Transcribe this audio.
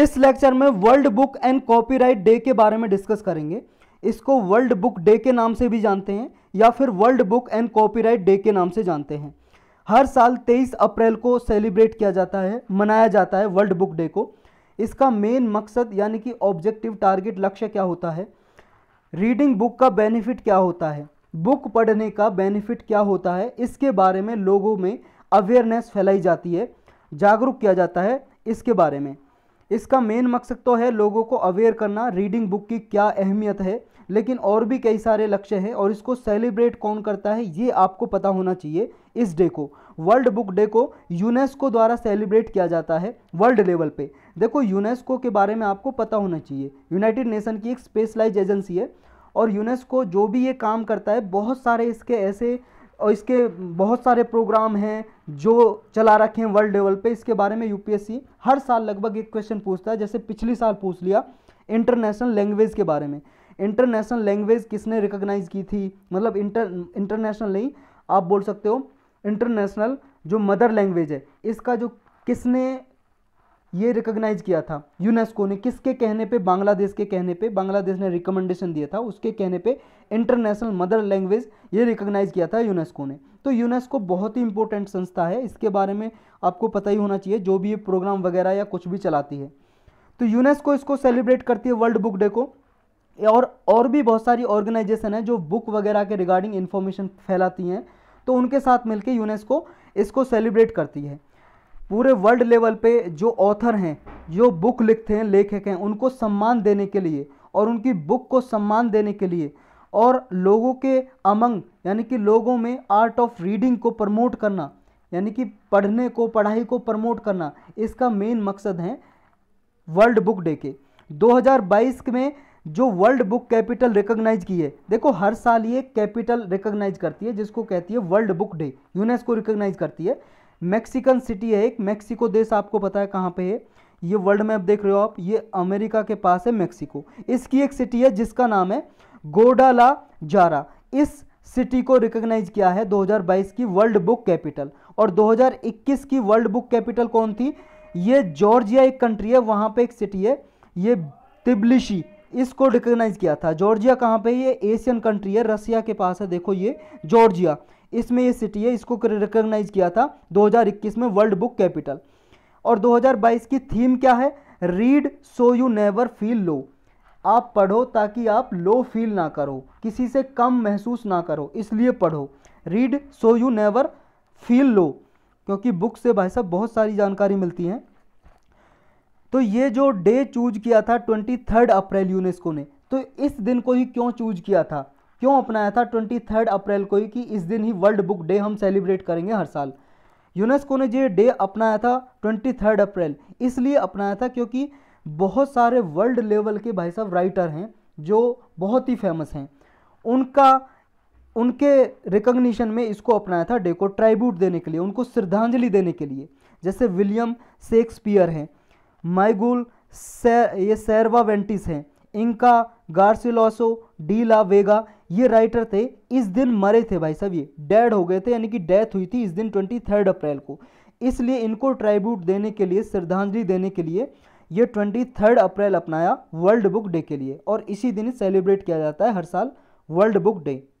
इस लेक्चर में world book and copyright day के बारे में डिस्कस करेंगे इसको वर्ल्ड बुक डे के नाम से भी जानते हैं या फिर world book and copyright day के नाम से जानते हैं हर साल 23 अप्रैल को सेलिब्रेट किया जाता है मनाया जाता है वर्ल्ड बुक डे को इसका मेन मकसद यानी कि ऑब्जेक्टिव टारगेट लक्ष्य क्या होता है रीडिंग बुक का बेनिफिट क्या होता है बुक पढ़ने का बेनिफिट क्या होता है इसके बारे में लोगों में अवेयरनेस फैलाई जाती है जागरूक किया जाता है इसके बारे में इसका मेन मकसद तो है लोगों को अवेयर करना रीडिंग बुक की क्या अहमियत है लेकिन और भी कई सारे लक्ष्य हैं और इसको सेलिब्रेट कौन करता है ये आपको पता होना चाहिए इस डे को वर्ल्ड बुक डे को यूनेस्को द्वारा सेलिब्रेट किया जाता है वर्ल्ड लेवल पे देखो यूनेस्को के बारे में आपको पता होना चाहिए यूनाइटेड नेशन की एक स्पेशलाइज एजेंसी है और यूनेस्को जो भी ये काम करता है बहुत सारे इसके ऐसे और इसके बहुत सारे प्रोग्राम हैं जो चला रखे हैं वर्ल्ड लेवल पे इसके बारे में यूपीएससी हर साल लगभग एक क्वेश्चन पूछता है जैसे पिछले साल पूछ लिया इंटरनेशनल लैंग्वेज के बारे में इंटरनेशनल लैंग्वेज किसने रिकॉग्नाइज की थी मतलब इंटर इंटरनेशनल नहीं आप बोल सकते हो इंटरनेशनल जो मदर लैंग्वेज है इसका जो किसने ये रिकोगनाइज़ किया था यूनेस्को ने किसके कहने पे बांग्लादेश के कहने पे बांग्लादेश ने रिकमेंडेशन दिया था उसके कहने पे इंटरनेशनल मदर लैंग्वेज ये रिकोगनाइज़ किया था यूनेस्को ने तो यूनेस्को बहुत ही इंपॉर्टेंट संस्था है इसके बारे में आपको पता ही होना चाहिए जो भी ये प्रोग्राम वगैरह या कुछ भी चलाती है तो यूनेस्को इसको सेलिब्रेट करती है वर्ल्ड बुक डे को और और भी बहुत सारी ऑर्गेनाइजेशन है जो बुक वगैरह के रिगार्डिंग इन्फॉर्मेशन फैलाती हैं तो उनके साथ मिलकर यूनेस्को इसको सेलिब्रेट करती है पूरे वर्ल्ड लेवल पे जो ऑथर हैं जो बुक लिखते हैं लेखक हैं उनको सम्मान देने के लिए और उनकी बुक को सम्मान देने के लिए और लोगों के अमंग यानी कि लोगों में आर्ट ऑफ रीडिंग को प्रमोट करना यानी कि पढ़ने को पढ़ाई को प्रमोट करना इसका मेन मकसद है वर्ल्ड बुक डे के 2022 में जो वर्ल्ड बुक कैपिटल रिकॉग्नाइज की है देखो हर साल ये कैपिटल रिकॉग्नाइज करती है जिसको कहती है world book day UNESCO recognise करती है मैक्सिकन सिटी है एक मैक्सिको देश आपको पता है कहाँ पे है ये वर्ल्ड मैप देख रहे हो आप ये अमेरिका के पास है मैक्सिको इसकी एक सिटी है जिसका नाम है गोडाला जारा इस सिटी को रिकॉग्नाइज किया है 2022 की वर्ल्ड बुक कैपिटल और 2021 की वर्ल्ड बुक कैपिटल कौन थी ये जॉर्जिया एक कंट्री है वहाँ पे एक सिटी है ये तिबलिशी इसको रिकॉग्नाइज किया था जॉर्जिया कहाँ पे ये एशियन कंट्री है रसिया के पास है देखो ये जॉर्जिया इसमें ये सिटी है इसको रिकोगनाइज़ किया था 2021 में वर्ल्ड बुक कैपिटल और 2022 की थीम क्या है read so you never feel low आप पढ़ो ताकि आप लो फील ना करो किसी से कम महसूस ना करो इसलिए पढ़ो read so you never feel low क्योंकि बुक से भाई साहब बहुत सारी जानकारी मिलती हैं तो ये जो डे चूज किया था ट्वेंटी थर्ड अप्रैल यूनेस्को ने तो इस दिन को ही क्यों चूज किया था क्यों अपनाया था ट्वेंटी थर्ड अप्रैल को ही कि इस दिन ही वर्ल्ड बुक डे हम सेलिब्रेट करेंगे हर साल यूनेस्को ने ये डे अपनाया था ट्वेंटी थर्ड अप्रैल इसलिए अपनाया था क्योंकि बहुत सारे वर्ल्ड लेवल के भाई साहब राइटर हैं जो बहुत ही फेमस हैं उनका उनके रिकग्निशन में इसको अपनाया था डे को ट्राइब्यूट देने के लिए उनको श्रद्धांजलि देने के लिए जैसे विलियम शेक्सपियर हैं माइगुल से, ये सैरवा वेंटिस हैं इंका गार्सिलोसो डी ला वेगा ये राइटर थे इस दिन मरे थे भाई सब ये डेड हो गए थे यानी कि डेथ हुई थी इस दिन ट्वेंटी थर्ड अप्रैल को इसलिए इनको ट्राइब्यूट देने के लिए श्रद्धांजलि देने के लिए ये ट्वेंटी थर्ड अप्रैल अपनाया वर्ल्ड बुक डे के लिए और इसी दिन सेलिब्रेट किया जाता है हर साल वर्ल्ड बुक डे